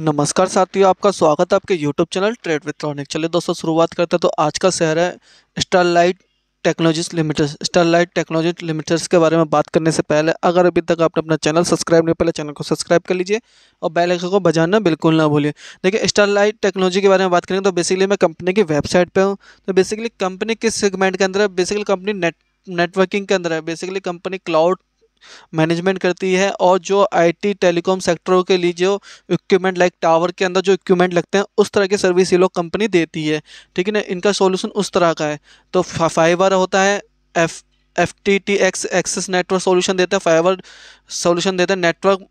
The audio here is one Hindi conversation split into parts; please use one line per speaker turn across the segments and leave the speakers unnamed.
नमस्कार साथियों आपका स्वागत है आपके यूट्यूब चैनल ट्रेड विथ्रॉनिक चलिए दोस्तों शुरुआत करते हैं तो आज का शहर है Sterlite Technologies Limited Sterlite Technology Limiteds के बारे में बात करने से पहले अगर अभी तक आपने अपना चैनल सब्सक्राइब नहीं पहले चैनल को सब्सक्राइब कर लीजिए और बेल आइकन को बजाना बिल्कुल ना भूलिए देखिए स्टारलाइट टेक्नोलॉजी के बारे में बात करेंगे तो बेसिकली मैं कंपनी की वेबसाइट पर हूँ तो बेसिकली कंपनी किस सेगमेंट के अंदर है बेसिकली कंपनी नेट नेटवर्किंग के अंदर है बेसिकली कंपनी क्लाउड मैनेजमेंट करती है और जो आईटी टेलीकॉम सेक्टरों के लिए जो इक्विपमेंट लाइक टावर के अंदर जो इक्विपमेंट लगते हैं उस तरह की सर्विस ये लोग कंपनी देती है ठीक है ना इनका सोल्यूशन उस तरह का है तो फाइबर होता है F F T T ex access network solution देता है फाइबर सोल्यूशन देता है नेटवर्क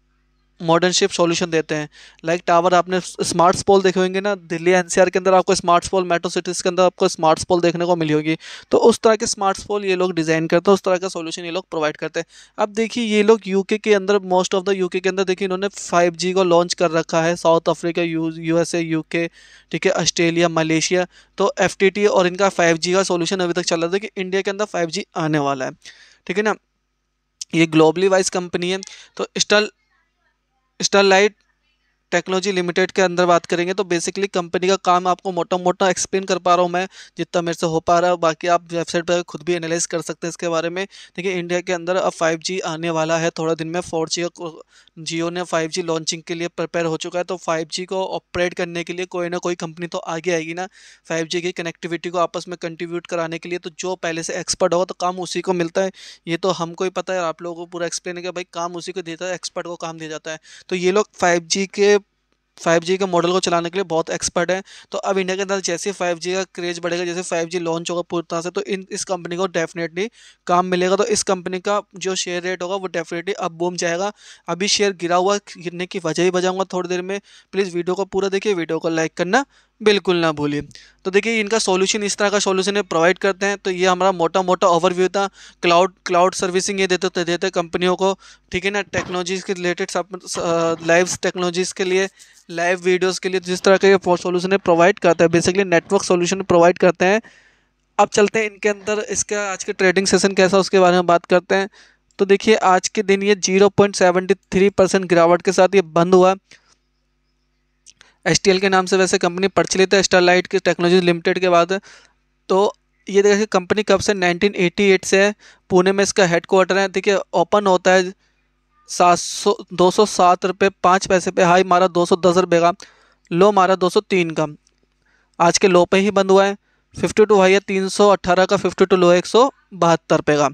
मॉडर्न शिप सॉल्यूशन देते हैं लाइक टावर आपने स्मार्ट पोल देखे होंगे ना दिल्ली एनसीआर के अंदर आपको स्मार्ट पोल मेट्रो सिटीज़ के अंदर आपको स्मार्ट पोल देखने को मिली होगी तो उस तरह के स्मार्ट पोल ये लोग डिज़ाइन करते हैं उस तरह का सोल्यूशन ये लोग प्रोवाइड करते हैं अब देखिए ये लोग यूके के अंदर मोस्ट ऑफ द यूके के अंदर देखिए इन्होंने फाइव को लॉन्च कर रखा है साउथ अफ्रीका यू यू ठीक है ऑस्ट्रेलिया मलेशिया तो एफ और इनका फाइव का सोल्यूशन अभी तक चल रहा था कि इंडिया के अंदर फाइव आने वाला है ठीक है ना ये ग्लोबली वाइज कंपनी है तो स्टल स्टार लाइट टेक्नोलॉजी लिमिटेड के अंदर बात करेंगे तो बेसिकली कंपनी का काम आपको मोटा मोटा एक्सप्लेन कर पा रहा हूँ मैं जितना मेरे से हो पा रहा है बाकी आप वेबसाइट पर खुद भी एनालाइज कर सकते हैं इसके बारे में देखिए इंडिया के अंदर अब फाइव आने वाला है थोड़ा दिन में फोर जी जियो ने फाइव लॉन्चिंग के लिए प्रिपेयर हो चुका है तो फाइव को ऑपरेट करने के लिए कोई ना कोई कंपनी तो आगे आएगी ना फाइव की कनेक्टिविटी को आपस में कंट्रीब्यूट कराने के लिए तो जो पहले से एक्सपर्ट होगा तो काम उसी को मिलता है ये तो हमको ही पता है आप लोगों को पूरा एक्सप्लेन है कि भाई काम उसी को देता है एक्सपर्ट को काम दिया जाता है तो ये लोग फाइव के जी के मॉडल को चलाने के लिए बहुत एक्सपर्ट है तो अब इंडिया के अंदर जैसे जी का क्रेज बढ़ेगा जैसे जी लॉन्च होगा पूरी तरह से तो इन इस कंपनी को डेफिनेटली काम मिलेगा तो इस कंपनी का जो शेयर रेट होगा वो डेफिनेटली अब बूम जाएगा अभी शेयर गिरा हुआ गिरने की वजह ही बजाऊंगा थोड़ी देर में प्लीज़ वीडियो को पूरा देखिए वीडियो को लाइक करना बिल्कुल ना भूलिए तो देखिए इनका सॉल्यूशन इस तरह का सॉल्यूशन है प्रोवाइड करते हैं तो ये हमारा मोटा मोटा ओवरव्यू था क्लाउड क्लाउड सर्विसिंग ये देते देते कंपनियों को ठीक है ना टेक्नोलॉजीज़ के रिलेटेड सब लाइव टेक्नोलॉजीज़ के लिए लाइव वीडियोज़ के लिए जिस तरह का ये सोल्यूशन है प्रोवाइड करता है बेसिकली नेटवर्क सोल्यूशन प्रोवाइड करते हैं अब चलते हैं इनके अंदर इसका आज के ट्रेडिंग सेशन कैसा उसके बारे में बात करते हैं तो देखिए आज के दिन ये zero point seventy three percent गिरावट के साथ ये बंद हुआ एस के नाम से वैसे कंपनी प्रचलित है स्टारलाइट की टेक्नोलॉजी लिमिटेड के बाद तो ये देखिए कंपनी कब से 1988 से है पुणे में इसका हेडक्वार्टर है देखिए ओपन होता है सात सौ दो सौ सात रुपये पाँच पैसे पे हाई मारा दो सौ दस रुपये का लो मारा दो सौ तीन का आज के लो पे ही बंद हुआ है फिफ्टी टू हाई है तीन सौ अट्ठारह का फिफ्टी टू लो है एक सौ बहत्तर रुपये का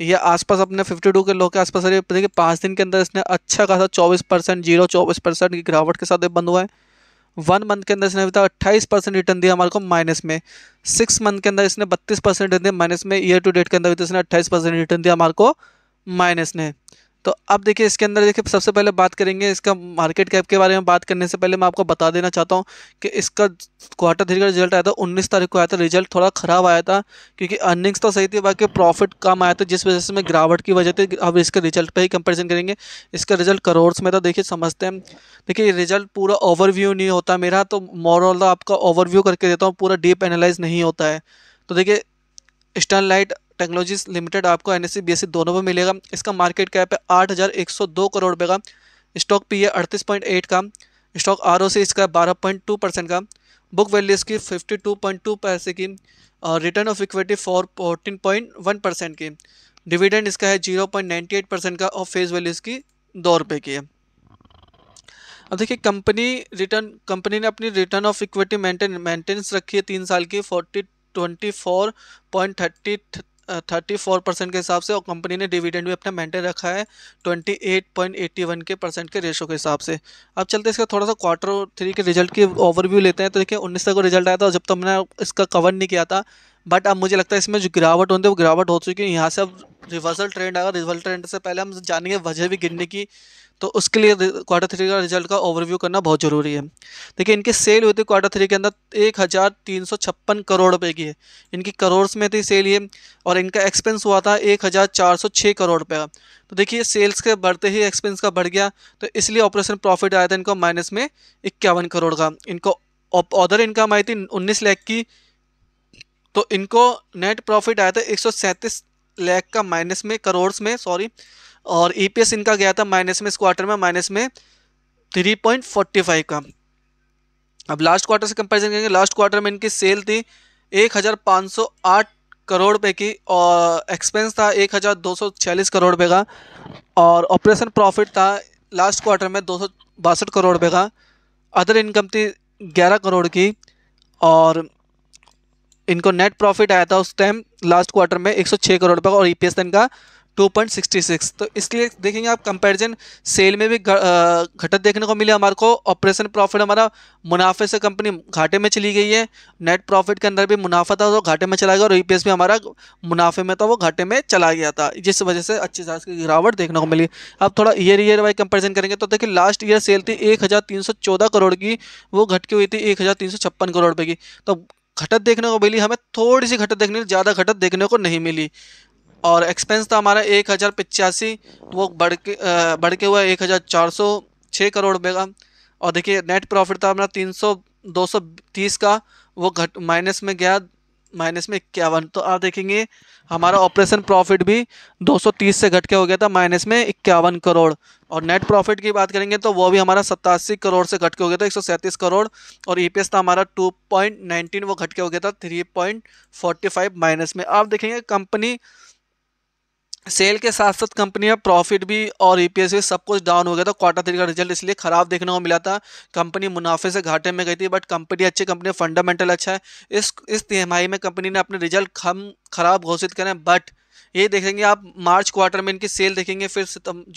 ये आसपास अपने 52 के लो के आसपास अरे देखिए पाँच दिन के अंदर इसने अच्छा खासा 24 परसेंट जीरो चौबीस परसेंट की गिरावट के साथ बंद हुआ है वन मंथ के अंदर इसने अभी तक अट्ठाईस परसेंट रिटर्न दिया हमारे को माइनस में सिक्स मंथ के अंदर इसने बत्तीस परसेंट रिटर्न दिया माइनस में ईयर टू डेट के अंदर भी तो इसने अट्ठाईस परसेंट रिटर्न दिया हमारे को माइनस ने तो अब देखिए इसके अंदर देखिए सबसे पहले बात करेंगे इसका मार्केट कैप के बारे में बात करने से पहले मैं आपको बता देना चाहता हूँ कि इसका क्वार्टर थ्री का रिजल्ट आया था 19 तारीख को आया था रिजल्ट थोड़ा ख़राब आया था क्योंकि अर्निंग्स तो सही थी बाकी प्रॉफिट कम आया था जिस वजह से मैं गिरावट की वजह से अब इसके रिजल्ट पर ही कंपेरिजन करेंगे इसका रिजल्ट करोड़ में था देखिए समझते हैं देखिए रिजल्ट पूरा ओवरव्यू नहीं होता मेरा तो मॉरल आपका ओवरव्यू करके देता हूँ पूरा डीप एनालाइज नहीं होता है तो देखिए स्टर्न लाइट टेक्नोलॉजीज लिमिटेड आपको एन एस e, e दोनों में मिलेगा इसका मार्केट कैप है आठ हज़ार एक सौ दो करोड़ रुपये का स्टॉक पी है अड़तीस पॉइंट एट का स्टॉक आर ओ सी इसका बारह पॉइंट टू परसेंट का बुक वैल्यू इसकी फिफ्टी टू पॉइंट टू पैसे की और return of equity four fourteen point one percent की डिविडेंड इसका है zero point ninety eight percent का और फेस वैल्यू इसकी दो रुपये की है अब देखिए कंपनी रिटर्न कंपनी ने अपनी return of equity maintain maintenance रखी है तीन साल की forty twenty four point thirty thirty four percent के हिसाब से और कंपनी ने डिविडेंड भी अपना मेंटेन रखा है twenty eight point eighty one के परसेंट के रेशो के हिसाब से अब चलते हैं इसका थोड़ा सा क्वार्टर थ्री के रिजल्ट की ओवरव्यू लेते हैं तो देखिए उन्नीस तक को रिजल्ट आया था और जब तक तो मैंने इसका कवर नहीं किया था बट अब मुझे लगता है इसमें जो गिरावट होती है वो गिरावट हो चुकी है यहाँ से अब रिवर्सल ट्रेंड आएगा रिवर्सल ट्रेंड से पहले हम जानेंगे वजह भी गिरने की तो उसके लिए क्वार्टर थ्री का रिजल्ट का ओवरव्यू करना बहुत ज़रूरी है देखिए इनकी सेल हुई थी क्वार्टर थ्री के अंदर एक हज़ार तीन सौ छप्पन करोड़ रुपए की है इनकी करोड़ में थी सेल ये और इनका एक्सपेंस हुआ था एक हज़ार चार सौ छः करोड़ रुपये का तो देखिए सेल्स के बढ़ते ही एक्सपेंस का बढ़ गया तो इसलिए ऑपरेशन प्रॉफिट आया था इनको माइनस में इक्यावन करोड़ का इनको ऑर्डर इनकम आई थी उन्नीस लाख की तो इनको नेट प्रॉफिट आया था एक लाख का माइनस में करोड़ में सॉरी और ईपीएस e इनका गया था माइनस में इस क्वार्टर में माइनस में थ्री पॉइंट फोर्टी फाइव का अब लास्ट क्वार्टर से कंपैरिजन करेंगे लास्ट क्वार्टर में इनकी सेल थी एक हज़ार पाँच सौ आठ करोड़ रुपये की और एक्सपेंस था एक हज़ार दो सौ छियालीस करोड़ रुपये का और ऑपरेशन प्रॉफिट था लास्ट क्वार्टर में दो सौ बासठ करोड़ रुपये का अदर इनकम थी ग्यारह करोड़ की और इनको नेट प्रॉफिट आया था उस टाइम लास्ट क्वार्टर में 106 करोड़ रुपये और ई पी इनका 2.66 तो इसलिए देखेंगे आप कंपैरिजन सेल में भी घटत देखने को मिले हमारे को ऑपरेशन प्रॉफिट हमारा मुनाफे से कंपनी घाटे में चली गई है नेट प्रॉफिट के अंदर भी मुनाफा था तो घाटे में चला गया और ईपीएस e भी हमारा मुनाफे में था वो घाटे में चला गया था जिस वजह से अच्छी खास की गिरावट देखने को मिली अब थोड़ा ईयर ईयर वाइज कंपेरिजन करेंगे तो देखिए लास्ट ईयर सेल थी एक करोड़ की वो घटकी हुई थी एक करोड़ रुपये की तो घटत देखने को मिली हमें थोड़ी सी घटत देखने ज़्यादा घटत देखने को नहीं मिली और एक्सपेंस था तो हमारा एक हज़ार पिचासी वो बढ़ के बढ़ के हुआ एक हज़ार चार सौ छः करोड़ रुपये का और देखिए नेट प्रॉफिट था हमारा तीन सौ दो सौ तीस का वो घट माइनस में गया माइनस में इक्यावन तो आप देखेंगे हमारा ऑपरेशन प्रॉफिट भी 230 से घट के हो गया था माइनस में इक्यावन करोड़ और नेट प्रॉफिट की बात करेंगे तो वो भी हमारा सतासी करोड़ से घट के हो गया था एक करोड़ और ई e था हमारा 2.19 वो घट के हो गया था 3.45 माइनस में आप देखेंगे कंपनी सेल के साथ साथ कंपनी में प्रॉफिट भी और ईपीएस e भी सब कुछ डाउन हो गया था क्वार्टर थ्री का रिजल्ट इसलिए ख़राब देखने को मिला था कंपनी मुनाफे से घाटे में गई थी बट कंपनी अच्छी कंपनी फंडामेंटल अच्छा है इस इस तिमाही में कंपनी ने अपने रिजल्ट कम खराब घोषित करें बट ये देखेंगे आप मार्च क्वार्टर में इनकी सेल देखेंगे फिर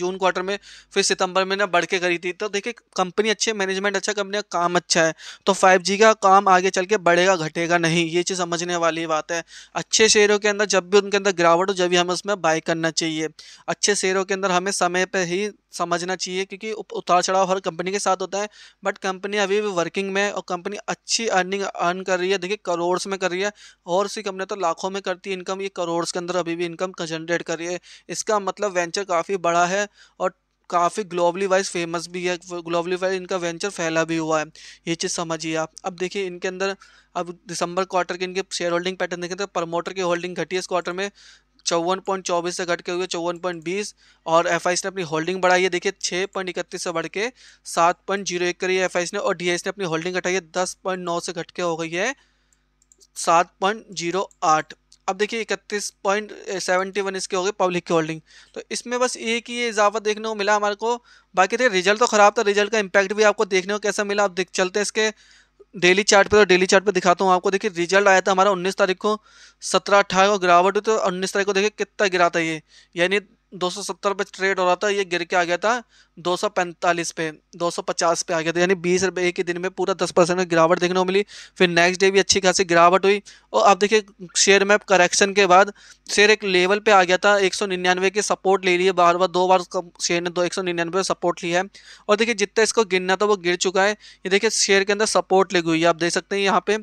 जून क्वार्टर में फिर सितंबर में ना बढ़ के करी थी तो देखिए कंपनी अच्छी मैनेजमेंट अच्छा कंपनी का काम अच्छा है तो फाइव जी का काम आगे चल के बढ़ेगा घटेगा नहीं ये चीज़ समझने वाली बात है अच्छे शेयरों के अंदर जब भी उनके अंदर गिरावट हो जब भी हमें उसमें बाय करना चाहिए अच्छे शेयरों के अंदर हमें समय पर ही समझना चाहिए क्योंकि उतार चढ़ाव हर कंपनी के साथ होता है बट कंपनी अभी भी वर्किंग में और कंपनी अच्छी अर्निंग अर्न कर रही है देखिए करोड़्स में कर रही है और सी कंपनी तो लाखों में करती है इनकम ये करोड़्स के अंदर अभी भी इनकम जनरेट कर रही है इसका मतलब वेंचर काफ़ी बड़ा है और काफ़ी ग्लोबली वाइज फेमस भी है ग्लोबली वाइज इनका वेंचर फैला भी हुआ है ये चीज़ समझिए आप अब देखिए इनके अंदर अब दिसंबर क्वार्टर के इनके शेयर होल्डिंग पैटर्न देखें तो प्रमोटर की होल्डिंग घटी है इस क्वार्टर में चौवन पॉइंट चौबीस से घट के हुए चौवन पॉइंट बीस और एफ ने अपनी होल्डिंग बढ़ाई है देखिए छः पॉइंट इकतीस से बढ़ के सात पॉइंट जीरो एक करी है एफ ने और डी ने अपनी होल्डिंग घटाई है दस पॉइंट नौ से घट के हो गई है सात पॉइंट जीरो आठ अब देखिए इकतीस पॉइंट सेवेंटी वन इसके हो गए पब्लिक की होल्डिंग तो इसमें बस एक ही इजाफा देखने को मिला हमारे को बाकी देखिए रिजल्ट तो ख़राब था रिजल्ट का इम्पैक्ट भी आपको देखने को कैसा मिला आप देख चलते हैं इसके डेली चार्ट पे तो डेली चार्ट पे दिखाता हूँ आपको देखिए रिजल्ट आया था हमारा 19 तारीख को सत्रह अट्ठारह को गिरावट हुई तो 19 तारीख को देखिए कितना गिरा था ये यानी 270 पे ट्रेड हो रहा था ये गिर के आ गया था 245 पे 250 पे आ गया था यानी बीस रुपये एक ही दिन में पूरा 10 परसेंट गिरावट देखने को मिली फिर नेक्स्ट डे भी अच्छी खासी गिरावट हुई और अब देखिए शेयर में करेक्शन के बाद शेयर एक लेवल पे आ गया था एक की सपोर्ट ले लिए है बार बार दो बार शेयर ने दो एक सपोर्ट लिया है और देखिए जितना इसको गिरना था वो गिर चुका है ये देखिए शेयर के अंदर सपोर्ट लगी हुई है आप देख सकते हैं यहाँ पे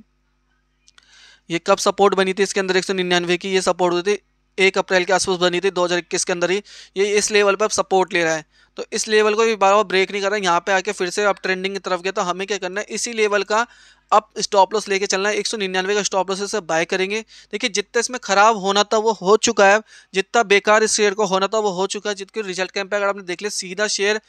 ये कब सपोर्ट बनी थी इसके अंदर एक की ये सपोर्ट हुई थी एक अप्रैल के आसपास बनी थी 2021 के अंदर ही ये इस लेवल पर सपोर्ट ले रहा है तो इस लेवल को भी बार बार ब्रेक नहीं कर रहा है यहाँ पे आके फिर से अब ट्रेंडिंग की तरफ गया तो हमें क्या करना है इसी लेवल का अब स्टॉप लॉस लेके चलना है एक सौ निन्यानवे का स्टॉप लॉस इसे बाय करेंगे देखिए जितना इसमें खराब होना था वो हो चुका है जितना बेकार इस शेयर को होना था वो हो चुका है जितने रिजल्ट के अगर आपने देख लिया सीधा शेयर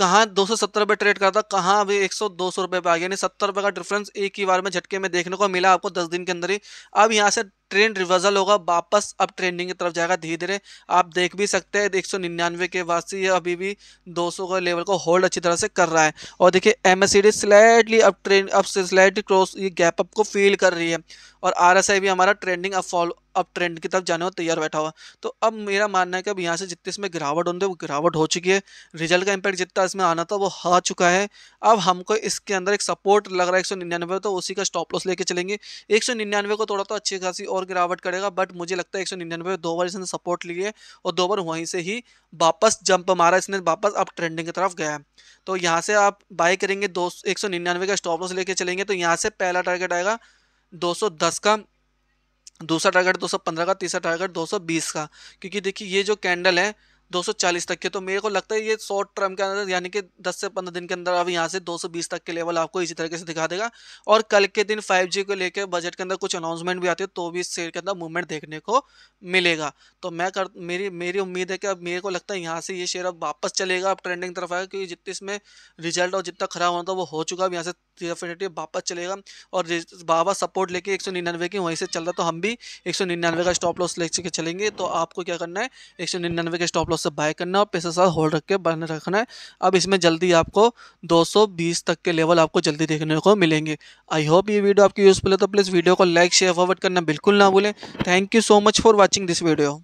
कहाँ दो सौ सत्तर रुपये ट्रेड करता था कहाँ अभी एक सौ दो सौ रुपये पे आ गया यानी सत्तर रुपये का डिफरेंस एक ही बार में झटके में देखने को मिला आपको दस दिन के अंदर ही अब यहाँ से ट्रेंड रिवर्सल होगा वापस अब ट्रेंडिंग की तरफ जाएगा धीरे धीरे आप देख भी सकते हैं एक सौ निन्यानवे के बाद से अभी भी सौ का लेवल को होल्ड अच्छी तरह से कर रहा है और देखिए एम एस स्लाइडली अब ट्रेंड अब स्लाइडली क्रॉस ये गैप अप को फील कर रही है और आर भी हमारा ट्रेंडिंग अब फॉलो अब ट्रेंड की तरफ जाने को तैयार बैठा हुआ तो अब मेरा मानना है कि अब यहाँ से जितनी इसमें गिरावट होने वो गिरावट हो चुकी है रिजल्ट का इम्पैक्ट जितना इसमें आना था वो आ चुका है अब हमको इसके अंदर एक सपोर्ट लग रहा है एक सौ निन्यानवे तो उसी का स्टॉप लॉस लेके चलेंगे एक सौ निन्यानवे को थोड़ा तो अच्छी खासी और गिरावट करेगा बट मुझे लगता है एक सौ निन्यानवे दो बार इसने सपोर्ट लिए और दो बार वहीं से ही वापस जंप मारा इसने वापस अब ट्रेंडिंग की तरफ गया तो यहाँ से आप बाय करेंगे दो एक सौ निन्यानवे का स्टॉप लॉस लेके चलेंगे तो यहाँ से पहला टारगेट आएगा दो सौ दस का दूसरा टारगेट 215 का तीसरा टारगेट 220 का क्योंकि देखिए ये जो कैंडल है 240 तक के तो मेरे को लगता है ये शॉर्ट टर्म के अंदर यानी कि 10 से 15 दिन के अंदर अब यहाँ से 220 तक के लेवल आपको इसी तरीके से दिखा देगा और कल के दिन 5G को लेकर बजट के अंदर कुछ अनाउंसमेंट भी आती है तो भी इस शेयर के अंदर मूवमेंट देखने को मिलेगा तो मैं कर मेरी मेरी उम्मीद है कि अब मेरे को लगता है यहाँ से ये शेयर अब वापस चलेगा अब ट्रेंडिंग तरफ आएगा क्योंकि जितने इसमें रिजल्ट और जितना खराब होना था वो हो चुका अब यहाँ से डेफिनेटली वापस चलेगा और बाबा सपोर्ट लेके एक की वहीं से चल रहा तो हम भी एक का स्टॉप लॉस लेके चलेंगे तो आपको क्या करना है एक के स्टॉप लॉस से बाय करना है और पैसे साथ होल्ड रख के बने रखना है अब इसमें जल्दी आपको 220 तक के लेवल आपको जल्दी देखने को मिलेंगे आई होप ये वीडियो आपकी यूज़फुल है तो प्लीज़ वीडियो को लाइक शेयर फॉरवर्ड करना बिल्कुल ना भूलें thank you so much for watching this video